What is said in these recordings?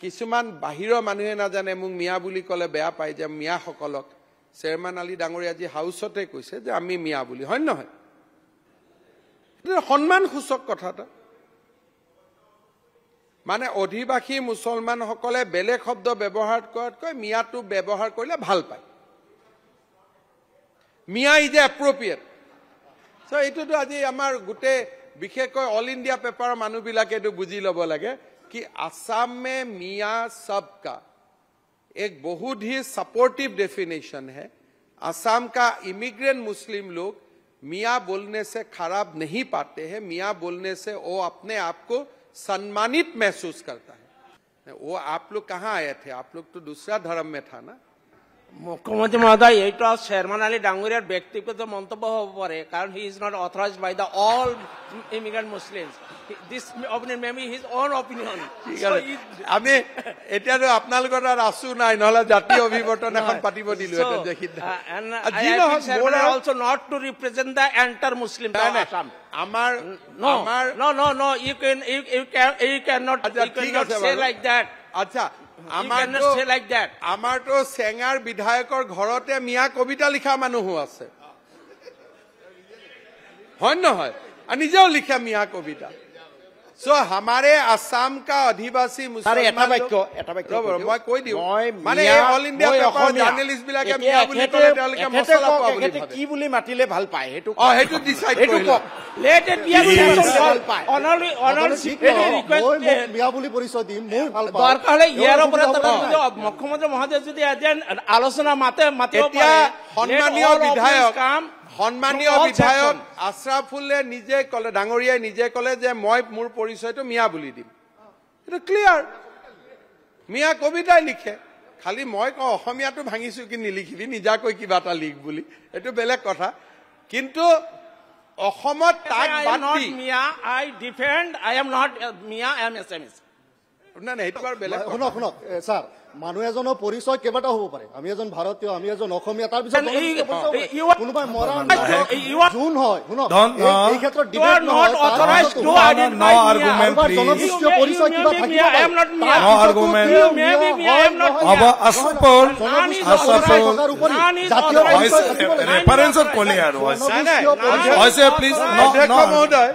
কিছুমান বাহিৰৰ মানুহে নাজানে মোক মিয়া বুলি ক'লে বেয়া পায় যে মিয়াসকলক চেয়াৰমেন আলী ডাঙৰীয়া আজি হাউচতে কৈছে যে আমি মিয়া বুলি হয় নহয় সন্মানসূচক কথা এটা মানে অধিবাসী মুছলমানসকলে বেলেগ শব্দ ব্যৱহাৰ কৰাতকৈ মিয়াটো ব্যৱহাৰ কৰিলে ভাল পায় মিয়া ইজ এপ্ৰপ্ৰিয়েট চ' এইটোতো আজি আমাৰ গোটেই বিশেষকৈ অল ইণ্ডিয়া পেপাৰৰ মানুহবিলাকেতো বুজি ল'ব লাগে कि असम में मियाँ सब का एक बहुत ही सपोर्टिव डेफिनेशन है असम का इमिग्रेंट मुस्लिम लोग मिया बोलने से खराब नहीं पाते हैं मियाँ बोलने से वो अपने आप को सम्मानित महसूस करता है वो आप लोग कहाँ आए थे आप लोग तो दूसरा धर्म में था ना মুখ্যমন্ত্রী মহোদয় এইটা শেরমান আলী ডাঙ্গুরিয়ার ব্যক্তিগত মন্তব্য হব পারে কারণ he is not authorize by the all immigrant Muslim this opinion maybe his own opinion আমি আপোনালোকৰ আছো নাই নহ'লে জাতীয় অভিবর্তন এখন পাতিব দিলো also' not to represent the entire Muslim আমাৰ mm, আমাৰ no no no you can you you not like that আচ্ছা আমাৰতো চেঙাৰ বিধায়কৰ ঘৰতে মিয়া কবিতা লিখা মানুহো আছে হয় নহয় নিজেও লিখা মিয়া কবিতা আমাৰে আসাম কা অধিবাসী এটা বাক্য এটা বাক্য মই কৈ দিওঁ কি বুলি মাতিলে ভাল পায় সেইটো অ পায় বুলি পৰিচয় দিম ইয়াৰ ওপৰত যদি মহোদয় যদি আজি আলোচনা মাতে মাতিব পাৰে সন্মানীয় বিধায়ক সন্মানীয় বিধায়ক আশ্ৰাফুলে নিজে কলে ডাঙৰীয়াই নিজে কলে যে মই মোৰ পৰিচয়টো মিয়া বুলি দিম এইটো ক্লিয়াৰ মিয়া কবিতাই লিখে খালি মই কওঁ অসমীয়াটো ভাঙিছো কি নিলিখিবি নিজাকৈ কিবা এটা লিখ বুলি এইটো বেলেগ কথা কিন্তু অসমত তাক Miya I defend I am not Miya I am S M S নাই নাই সেইটো বাৰু বেলেগ শুনক শুনক ছাৰ মানুহ এজনৰ পৰিচয় কেইবাটাও হ'ব পাৰে আমি এজন ভাৰতীয় আমি এজন অসমীয়া তাৰপিছত কোনোবাই মৰা জোন হয় শুনক এই ক্ষেত্ৰত জনগোষ্ঠীয় পৰিচয় কিবা থাকিব জনগোষ্ঠীয় পৰিচয় থাকিব লাগে জাতীয় পৰিচয় থাকিব লাগে জনগোষ্ঠীয় পৰিচয়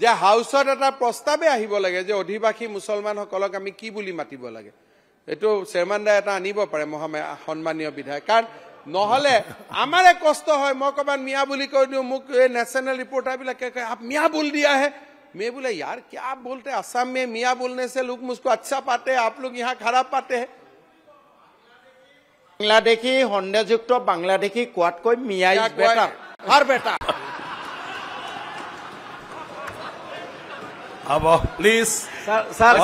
যে হাউচত এটা প্ৰস্তাৱে আহিব লাগে যে অধিবাসী মুছলমানসকলক আমি কি বুলি মাতিব লাগে এইটো চেয়াৰমেনদাই এটা আনিব পাৰে মহামায় সন্মানীয় বিধায়ক কাৰণ নহ'লে আমাৰে কষ্ট হয় মই ক'ৰবাত মিয়া বুলি কৈ দিওঁ মোক এই নেশ্যনেল ৰিপৰ্টাৰবিলাকে মিয়া বুল দিয়াহে মে বোলে ইয়াৰ কিয় বোলতে আছাম মে মিয়া বুল নেছে লোক মুচকু আচ্ছা পাতে আপলোক ইহা খাৰাপ পাতে বাংলাদেশী সন্দেহযুক্ত বাংলাদেশী কোৱাতকৈ মিয়া বেটাৰ হ'ব please sir sir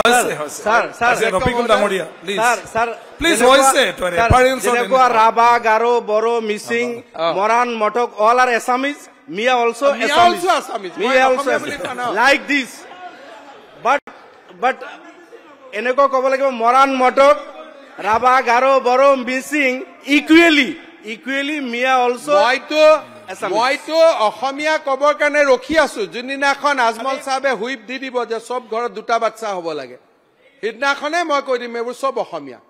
sir sir sir Rafiqul ডাঙ্গরিয়া প্লিজ স্যার স্যার প্লিজ হইছে তো রেফারেন্স দেখো লাইক দিস বাট বাট এনেকো কব লাগিব Moran Motok Rabha Garo Bodo Mising equally equally Miya also হয়তো মইতো অসমীয়া কবৰ কাৰণে ৰখি আছো যোনদিনাখন আজমল চাহাবে হুইপ দি দিব যে চব ঘৰত দুটা বাচ্চা হব লাগে সিদিনাখনে মই কৈ দিম এইবোৰ চব অসমীয়া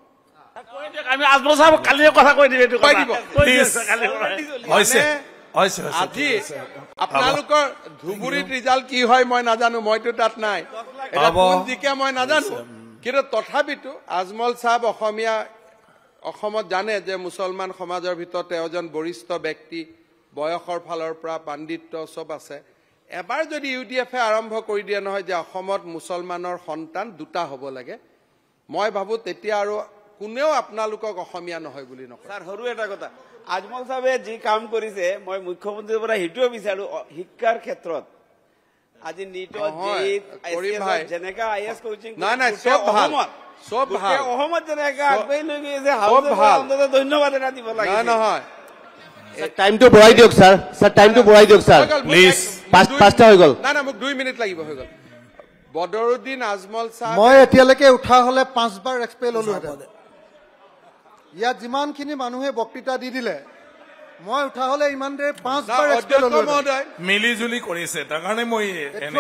আপোনালোকৰ ধুবুৰীত ৰিজাল্ট কি হয় মই নাজানো মইতো তাত নাই জিকা মই নাজানো কিন্তু তথাপিতো আজমল চাহাব অসমীয়া অসমত জানে যে মুছলমান সমাজৰ ভিতৰত তেওঁ এজন বৰিষ্ঠ ব্যক্তি বয়সৰ ফালৰ পৰা পাণ্ডিত্য চব আছে এবাৰ যদি ইউ ডি এফে আৰম্ভ কৰি দিয়ে নহয় যে অসমত মুছলমানৰ সন্তান দুটা হ'ব লাগে মই ভাবোঁ তেতিয়া আৰু কোনেও আপোনালোকক অসমীয়া নহয় বুলি নকয় ছাৰ সৰু এটা কথা আজমল চাহে যি কাম কৰিছে মই মুখ্যমন্ত্ৰীৰ পৰা সেইটোৱে বিচাৰো শিক্ষাৰ ক্ষেত্ৰত আজি নিট যেনেকৈ আগবাঢ়ি লৈ গৈছে ধন্যবাদ এটা দিব লাগে নহয় টাইমটো বঢ়াই দিয়ক ছাৰ ছাৰ টাইমটো বঢ়াই দিয়ক ছাৰ প্লিজ পাঁচটা হৈ গল নাই নাই মোক দুই মিনিট লাগিব হৈ গল বদৰুদ্দিন আজমল ছাৰ মই এতিয়ালৈকে উঠা হলে পাঁচবাৰ এক্সপেল হলো ইয়াত যিমানখিনি মানুহে বক্তৃতা দি দিলে মই উঠা হলে ইমান দেৰি পাঁচবাৰ মিলি জুলি কৰিছে তাৰ কাৰণে মই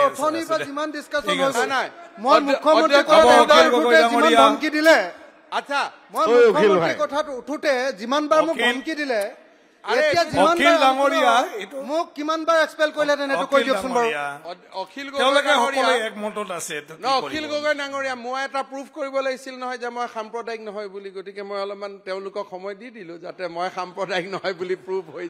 অথনি বা যিমান ডিছকাশ্যন হৈছে নাই মই মুখ্যমন্ত্ৰী যিমান ধমকি দিলে আচ্ছা মই মুখ্যমন্ত্ৰী কথাটো উঠোতে যিমানবাৰ মোক ধমকি দিলে অখিল গগৈ ডাঙৰীয়া মই এটা প্ৰুফ কৰিব লাগিছিল নহয় যে মই সাম্প্ৰদায়িক নহয় বুলি গতিকে মই অলপমান তেওঁলোকক সময় দি দিলো যাতে মই সাম্প্ৰদায়িক নহয় বুলি প্ৰুফ হৈছে